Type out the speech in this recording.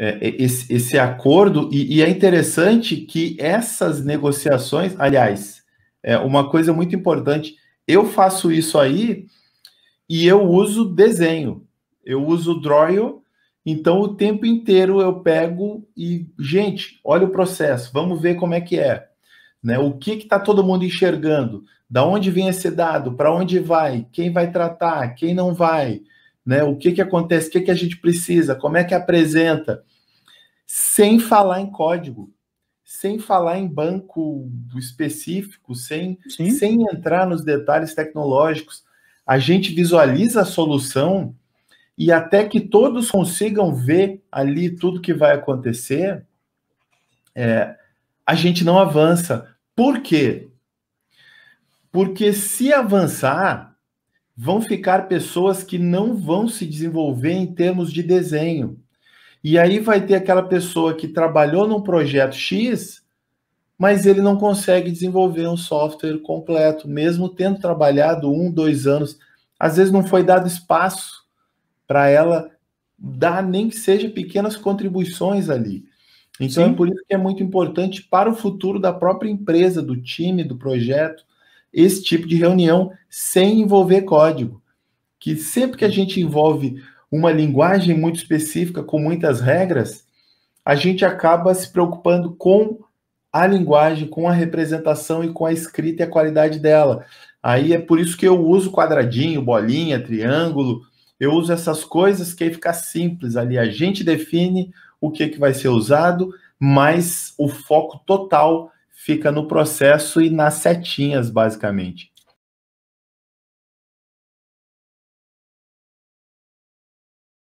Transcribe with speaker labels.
Speaker 1: É, é, esse, esse acordo, e, e, é interessante que essas negociações, aliás, é uma coisa muito importante, eu faço isso aí e eu uso desenho, eu uso drawio então o tempo inteiro eu pego e, gente, olha o processo, vamos ver como é que é. Né? O que está todo mundo enxergando? Da onde vem esse dado? Para onde vai? Quem vai tratar? Quem não vai? né? O que, que acontece, o que, que a gente precisa, como é que apresenta, sem falar em código, sem falar em banco específico, sem, Sim. sem entrar nos detalhes tecnológicos. A gente visualiza a solução e até que todos consigam ver ali tudo que vai acontecer, é, a gente não avança. Por quê? Porque se avançar, vão ficar pessoas que não vão se desenvolver em termos de desenho. E aí vai ter aquela pessoa que trabalhou num projeto X, mas ele não consegue desenvolver um software completo, mesmo tendo trabalhado um, dois anos. Às vezes não foi dado espaço para ela dar nem que seja pequenas contribuições ali. Então é Sim. por isso que é muito importante para o futuro da própria empresa, do time, do projeto, esse tipo de reunião sem envolver código. Que sempre que a gente envolve uma linguagem muito específica, com muitas regras, a gente acaba se preocupando com a linguagem, com a representação e com a escrita e a qualidade dela. Aí é por isso que eu uso quadradinho, bolinha, triângulo. Eu uso essas coisas que aí fica simples ali. A gente define o que, que vai ser usado, mas o foco total fica no processo e nas setinhas, basicamente.